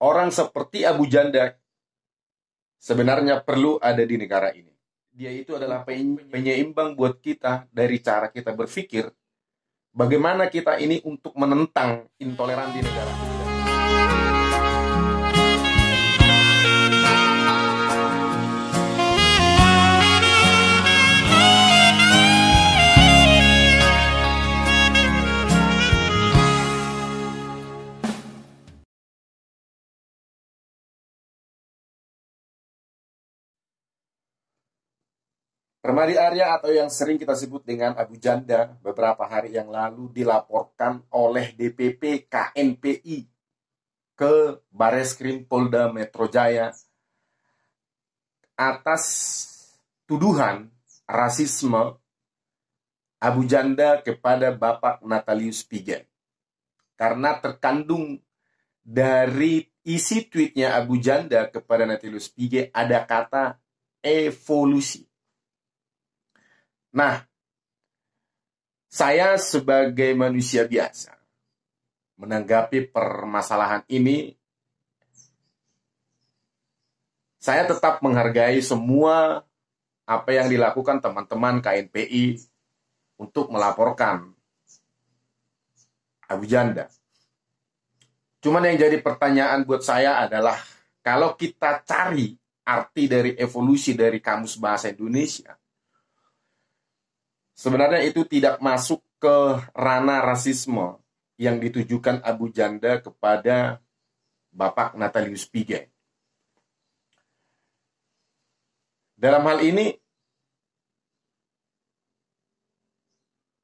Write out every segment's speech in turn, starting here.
Orang seperti Abu Janda sebenarnya perlu ada di negara ini. Dia itu adalah penyeimbang buat kita dari cara kita berpikir bagaimana kita ini untuk menentang intoleransi di negara kita. Permadi Arya atau yang sering kita sebut dengan Abu Janda beberapa hari yang lalu dilaporkan oleh DPP KNPI ke Bareskrim Polda Metro Jaya atas tuduhan rasisme Abu Janda kepada Bapak Natalius Pigen. Karena terkandung dari isi tweetnya Abu Janda kepada Natalius Pigen ada kata evolusi Nah, saya sebagai manusia biasa menanggapi permasalahan ini, saya tetap menghargai semua apa yang dilakukan teman-teman KNPI untuk melaporkan Abu Janda. Cuman yang jadi pertanyaan buat saya adalah kalau kita cari arti dari evolusi dari kamus bahasa Indonesia, Sebenarnya itu tidak masuk ke ranah rasisme yang ditujukan Abu Janda kepada Bapak Natalius Pige. Dalam hal ini,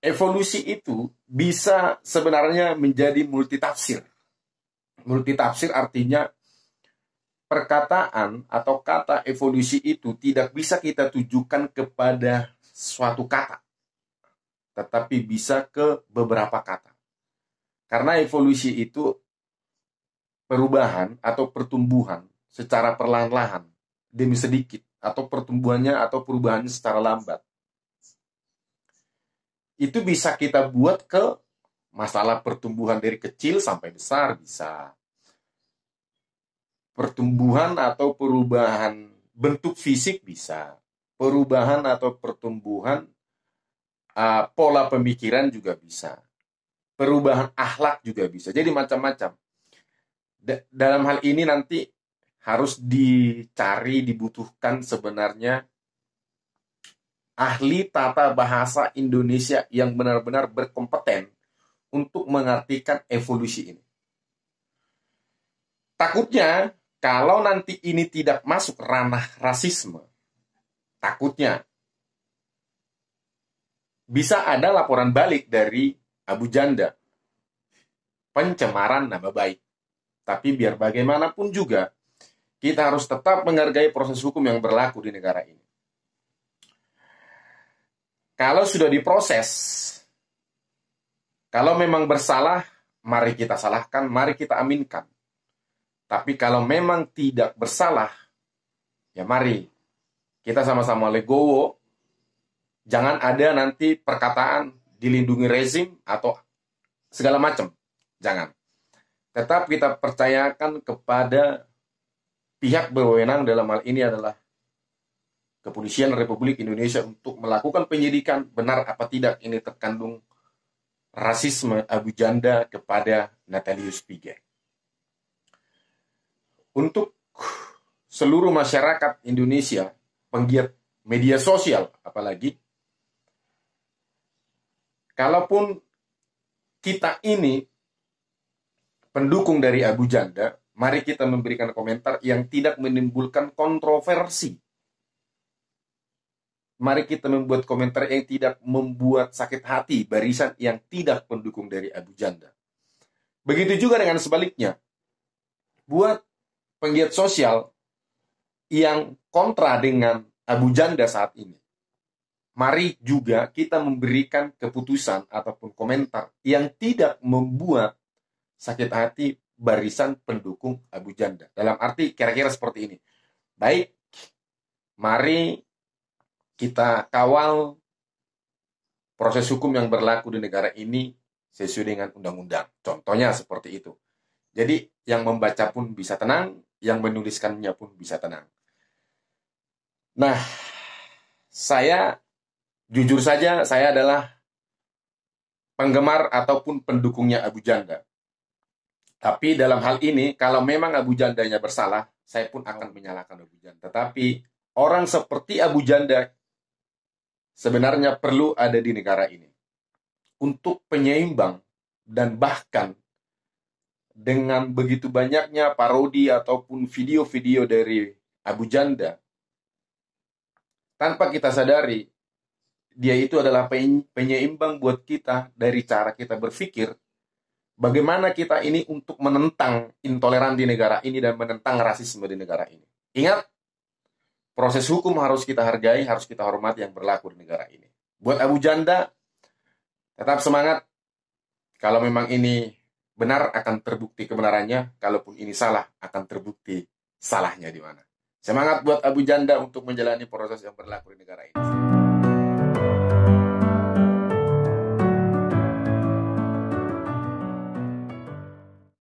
evolusi itu bisa sebenarnya menjadi multitafsir. Multitafsir artinya perkataan atau kata evolusi itu tidak bisa kita tujukan kepada suatu kata tetapi bisa ke beberapa kata. Karena evolusi itu perubahan atau pertumbuhan secara perlahan-lahan demi sedikit atau pertumbuhannya atau perubahannya secara lambat. Itu bisa kita buat ke masalah pertumbuhan dari kecil sampai besar bisa. Pertumbuhan atau perubahan bentuk fisik bisa. Perubahan atau pertumbuhan uh, pola pemikiran juga bisa, perubahan akhlak juga bisa. Jadi macam-macam. Da dalam hal ini nanti harus dicari, dibutuhkan sebenarnya ahli tata bahasa Indonesia yang benar-benar berkompeten untuk mengartikan evolusi ini. Takutnya kalau nanti ini tidak masuk ranah rasisme, takutnya bisa ada laporan balik dari Abu Janda. Pencemaran nama baik. Tapi biar bagaimanapun juga, kita harus tetap menghargai proses hukum yang berlaku di negara ini. Kalau sudah diproses, kalau memang bersalah, mari kita salahkan, mari kita aminkan. Tapi kalau memang tidak bersalah, ya mari kita sama-sama legowo jangan ada nanti perkataan dilindungi rezim atau segala macam. Jangan. Tetap kita percayakan kepada pihak berwenang dalam hal ini adalah Kepolisian Republik Indonesia untuk melakukan penyidikan benar apa tidak ini terkandung rasisme abu janda kepada Natalius Pige Untuk seluruh masyarakat Indonesia, penggiat media sosial apalagi kalaupun kita ini pendukung dari Abu Janda, mari kita memberikan komentar yang tidak menimbulkan kontroversi. Mari kita membuat komentar yang tidak membuat sakit hati barisan yang tidak pendukung dari Abu Janda. Begitu juga dengan sebaliknya. Buat penggiat sosial yang kontra dengan Abu Janda saat ini mari juga kita memberikan keputusan ataupun komentar yang tidak membuat sakit hati barisan pendukung Abu Janda. Dalam arti kira-kira seperti ini. Baik, mari kita kawal proses hukum yang berlaku di negara ini sesuai dengan undang-undang. Contohnya seperti itu. Jadi yang membaca pun bisa tenang, yang menuliskannya pun bisa tenang. Nah, saya jujur saja saya adalah penggemar ataupun pendukungnya Abu Janda. Tapi dalam hal ini, kalau memang Abu Jandanya bersalah, saya pun akan menyalahkan Abu Janda. Tetapi orang seperti Abu Janda sebenarnya perlu ada di negara ini. Untuk penyeimbang dan bahkan dengan begitu banyaknya parodi ataupun video-video dari Abu Janda, tanpa kita sadari, dia itu adalah penyeimbang buat kita dari cara kita berpikir bagaimana kita ini untuk menentang intoleran di negara ini dan menentang rasisme di negara ini. Ingat, proses hukum harus kita hargai, harus kita hormati yang berlaku di negara ini. Buat Abu Janda, tetap semangat. Kalau memang ini benar akan terbukti kebenarannya, kalaupun ini salah akan terbukti salahnya di mana. Semangat buat Abu Janda untuk menjalani proses yang berlaku di negara ini.